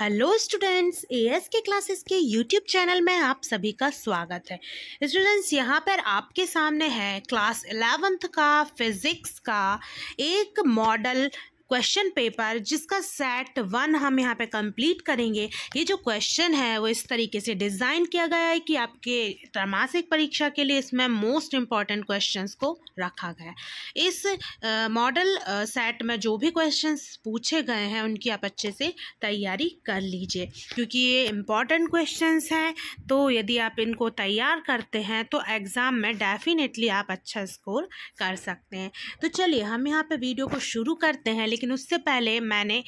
Hello students A S K classes के YouTube channel में आप सभी का स्वागत है स्टूडेंट्स यहाँ पर आपके सामने है क्लास एलेवेंथ का फिज़िक्स का एक मॉडल क्वेश्चन पेपर जिसका सेट वन हम यहाँ पे कंप्लीट करेंगे ये जो क्वेश्चन है वो इस तरीके से डिज़ाइन किया गया है कि आपके त्रमासिक परीक्षा के लिए इसमें मोस्ट इम्पॉर्टेंट क्वेश्चंस को रखा गया है इस मॉडल सेट में जो भी क्वेश्चंस पूछे गए हैं उनकी आप अच्छे से तैयारी कर लीजिए क्योंकि ये इम्पॉर्टेंट क्वेश्चन हैं तो यदि आप इनको तैयार करते हैं तो एग्ज़ाम में डेफिनेटली आप अच्छा स्कोर कर सकते हैं तो चलिए हम यहाँ पर वीडियो को शुरू करते हैं लेकिन उससे पहले मैंने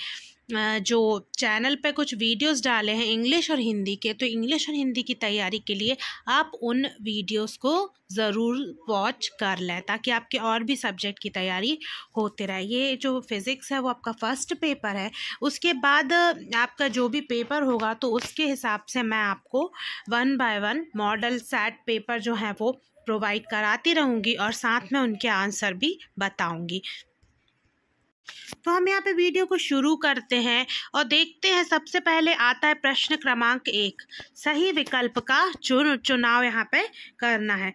जो चैनल पे कुछ वीडियोस डाले हैं इंग्लिश और हिंदी के तो इंग्लिश और हिंदी की तैयारी के लिए आप उन वीडियोस को ज़रूर वॉच कर लें ताकि आपके और भी सब्जेक्ट की तैयारी होते रहे ये जो फिज़िक्स है वो आपका फ़र्स्ट पेपर है उसके बाद आपका जो भी पेपर होगा तो उसके हिसाब से मैं आपको one by one model set paper जो है वो प्रोवाइड कराती रहूँगी और साथ में उनके आंसर भी बताऊँगी तो हम यहाँ पे वीडियो को शुरू करते हैं और देखते हैं सबसे पहले आता है प्रश्न क्रमांक एक सही विकल्प का चुन चुनाव यहाँ पे करना है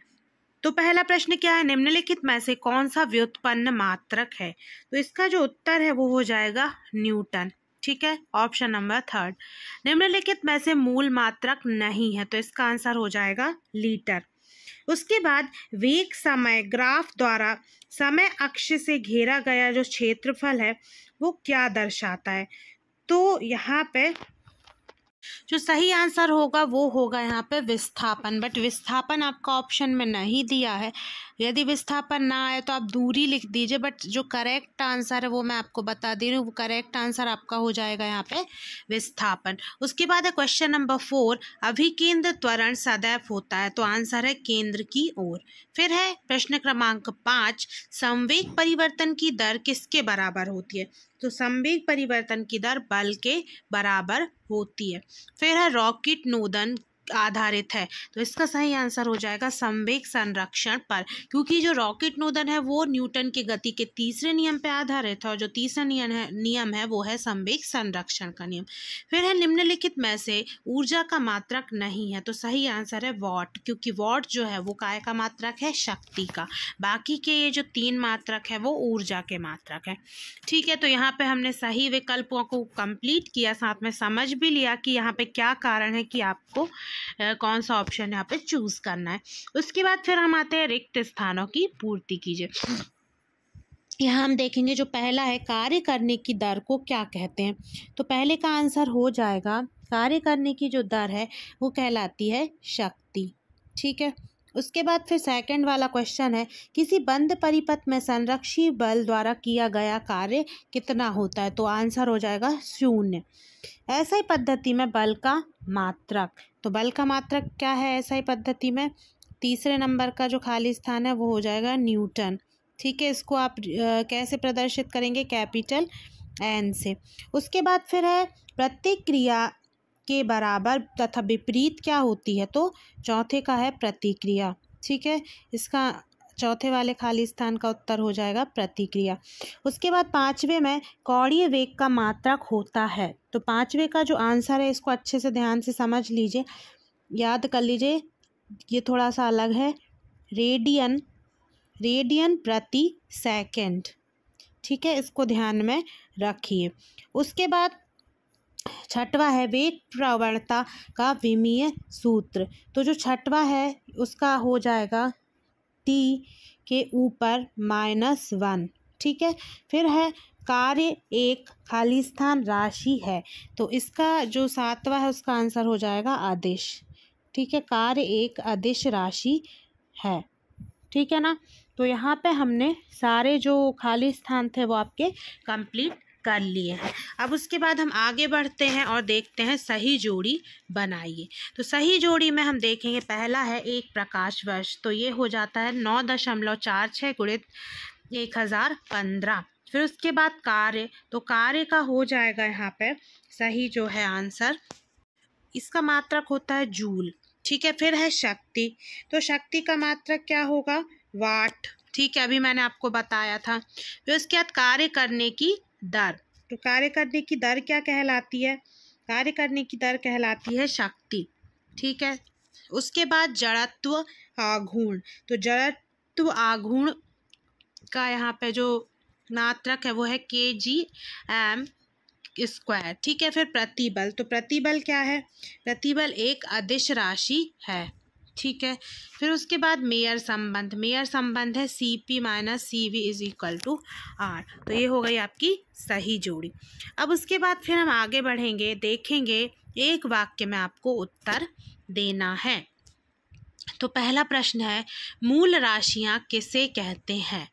तो पहला प्रश्न क्या है निम्नलिखित में से कौन सा व्युत्पन्न मात्रक है तो इसका जो उत्तर है वो हो जाएगा न्यूटन ठीक है ऑप्शन नंबर थर्ड निम्नलिखित में से मूल मात्रक नहीं है तो इसका आंसर हो जाएगा लीटर उसके बाद वेग समय ग्राफ द्वारा समय अक्ष से घेरा गया जो क्षेत्रफल है वो क्या दर्शाता है तो यहाँ पे जो सही आंसर होगा वो होगा यहाँ पे विस्थापन बट विस्थापन आपका ऑप्शन में नहीं दिया है यदि विस्थापन ना आए तो आप दूरी लिख दीजिए बट जो करेक्ट आंसर है वो मैं आपको बता दे रही हूँ करेक्ट आंसर आपका हो जाएगा यहाँ पे विस्थापन उसके बाद है क्वेश्चन नंबर फोर अभिकेंद्र त्वरण सदैव होता है तो आंसर है केंद्र की ओर फिर है प्रश्न क्रमांक पाँच संवेग परिवर्तन की दर किसके बराबर होती है तो संवेग परिवर्तन की दर बल के बराबर होती है फिर है रॉकेट नोदन आधारित है तो इसका सही आंसर हो जाएगा संवेग संरक्षण पर क्योंकि जो रॉकेट नोदन है वो न्यूटन के गति के तीसरे नियम पर आधारित है और जो तीसरा नियम है नियम है वो है संवेग संरक्षण का नियम फिर है निम्नलिखित में से ऊर्जा का मात्रक नहीं है तो सही आंसर है वॉट क्योंकि वॉट जो है वो काय का मात्रक है शक्ति का बाकी के ये जो तीन मात्रक है वो ऊर्जा के मात्रक है ठीक है तो यहाँ पर हमने सही विकल्पों को कंप्लीट किया साथ में समझ भी लिया कि यहाँ पे क्या कारण है कि आपको कौन सा ऑप्शन यहाँ पे चूज़ करना है उसके बाद फिर हम आते हैं रिक्त स्थानों की पूर्ति कीजिए यहाँ हम देखेंगे जो पहला है कार्य करने की दर को क्या कहते हैं तो पहले का आंसर हो जाएगा कार्य करने की जो दर है वो कहलाती है शक्ति ठीक है उसके बाद फिर सेकंड वाला क्वेश्चन है किसी बंद परिपथ में संरक्षी बल द्वारा किया गया कार्य कितना होता है तो आंसर हो जाएगा शून्य ऐसा ही पद्धति में बल का मात्रक तो बल का मात्रक क्या है ऐसा ही पद्धति में तीसरे नंबर का जो खाली स्थान है वो हो जाएगा न्यूटन ठीक है इसको आप कैसे प्रदर्शित करेंगे कैपिटल एन से उसके बाद फिर है क्रिया के बराबर तथा विपरीत क्या होती है तो चौथे का है प्रतिक्रिया ठीक है इसका चौथे वाले खाली स्थान का उत्तर हो जाएगा प्रतिक्रिया उसके बाद पाँचवें में कौड़ीय वेग का मात्रक होता है तो पाँचवें का जो आंसर है इसको अच्छे से ध्यान से समझ लीजिए याद कर लीजिए ये थोड़ा सा अलग है रेडियन रेडियन प्रति सेकंड ठीक है इसको ध्यान में रखिए उसके बाद छठवा है वेद प्रवणता का विमीय सूत्र तो जो छठवा है उसका हो जाएगा टी के ऊपर माइनस वन ठीक है फिर है कार्य एक खाली स्थान राशि है तो इसका जो सातवा है उसका आंसर हो जाएगा आदेश ठीक है कार्य एक आदेश राशि है ठीक है ना तो यहाँ पे हमने सारे जो खाली स्थान थे वो आपके कंप्लीट कर लिए हैं अब उसके बाद हम आगे बढ़ते हैं और देखते हैं सही जोड़ी बनाइए तो सही जोड़ी में हम देखेंगे पहला है एक प्रकाश वर्ष तो ये हो जाता है नौ दशमलव चार छः गुणित एक हज़ार पंद्रह फिर उसके बाद कार्य तो कार्य का हो जाएगा यहाँ पर सही जो है आंसर इसका मात्रक होता है जूल ठीक है फिर है शक्ति तो शक्ति का मात्रक क्या होगा वाट ठीक है अभी मैंने आपको बताया था फिर उसके बाद कार्य करने की दर तो कार्य करने की दर क्या कहलाती है कार्य करने की दर कहलाती है शक्ति ठीक है उसके बाद जड़त्व आघूर्ण तो जड़त्व आघूर्ण का यहाँ पे जो नात्रक है वो है के जी एम स्क्वायर ठीक है फिर प्रतिबल तो प्रतिबल क्या है प्रतिबल एक अदिश राशि है ठीक है फिर उसके बाद मेयर संबंध मेयर संबंध है C P minus C V is equal to R तो ये हो गई आपकी सही जोड़ी अब उसके बाद फिर हम आगे बढ़ेंगे देखेंगे एक वाक्य में आपको उत्तर देना है तो पहला प्रश्न है मूल राशियां किसे कहते हैं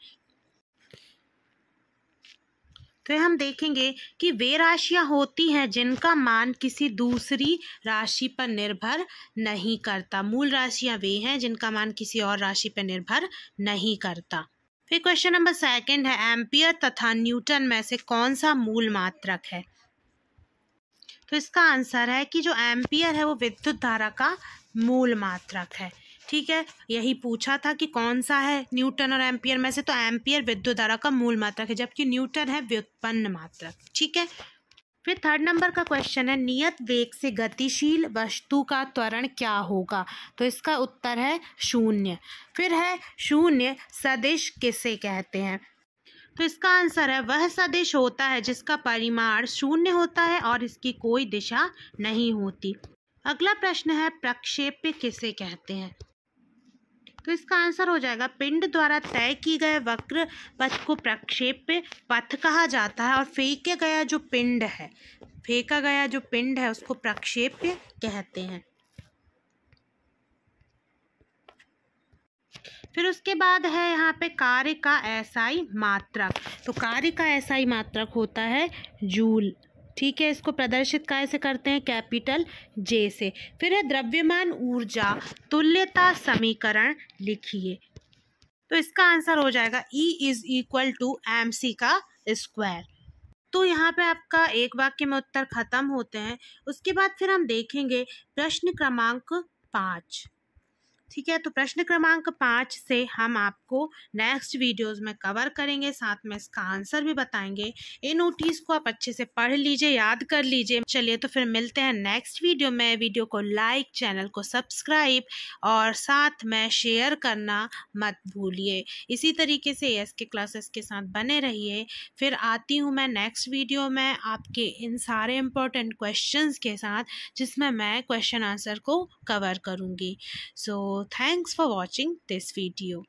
फिर हम देखेंगे कि वे राशियाँ होती हैं जिनका मान किसी दूसरी राशि पर निर्भर नहीं करता मूल राशियाँ वे हैं जिनका मान किसी और राशि पर निर्भर नहीं करता फिर क्वेश्चन नंबर सेकंड है एम्पियर तथा न्यूटन में से कौन सा मूल मात्रक है तो इसका आंसर है कि जो एम्पियर है वो विद्युत धारा का मूल मात्रक है ठीक है यही पूछा था कि कौन सा है न्यूटन और एम्पियर में से तो एम्पियर विद्युत धारा का मूल मात्रक है जबकि न्यूटन है व्युत्पन्न मात्रक ठीक है फिर थर्ड नंबर का क्वेश्चन है नियत वेग से गतिशील वस्तु का त्वरण क्या होगा तो इसका उत्तर है शून्य फिर है शून्य सदिश किसे कहते हैं तो इसका आंसर है वह सदिश होता है जिसका परिमाण शून्य होता है और इसकी कोई दिशा नहीं होती अगला प्रश्न है प्रक्षेप्य किसे कहते हैं तो इसका आंसर हो जाएगा पिंड द्वारा तय की गए वक्र पथ को प्रक्षेप्य पथ कहा जाता है और फेंके गया जो पिंड है फेंका गया जो पिंड है उसको प्रक्षेप्य कहते हैं फिर उसके बाद है यहाँ पे कार्य का ही मात्रक तो कार्य का ही मात्रक होता है जूल ठीक है इसको प्रदर्शित काय से करते हैं कैपिटल जे से फिर है द्रव्यमान ऊर्जा तुल्यता समीकरण लिखिए तो इसका आंसर हो जाएगा E is equal to M C का स्क्वायर तो यहाँ पे आपका एक वाक्य में उत्तर खत्म होते हैं उसके बाद फिर हम देखेंगे प्रश्न क्रमांक पाँच ठीक है तो प्रश्न क्रमांक पाँच से हम आपको नेक्स्ट वीडियोस में कवर करेंगे साथ में इसका आंसर भी बताएंगे ये नोटिस को आप अच्छे से पढ़ लीजिए याद कर लीजिए चलिए तो फिर मिलते हैं नेक्स्ट वीडियो में वीडियो को लाइक चैनल को सब्सक्राइब और साथ में शेयर करना मत भूलिए इसी तरीके से एस के क्लासेस के साथ बने रहिए फिर आती हूँ मैं नेक्स्ट वीडियो में आपके इन सारे इम्पोर्टेंट क्वेश्चन के साथ जिसमें मैं क्वेश्चन आंसर को कवर करूँगी सो so, So thanks for watching this video.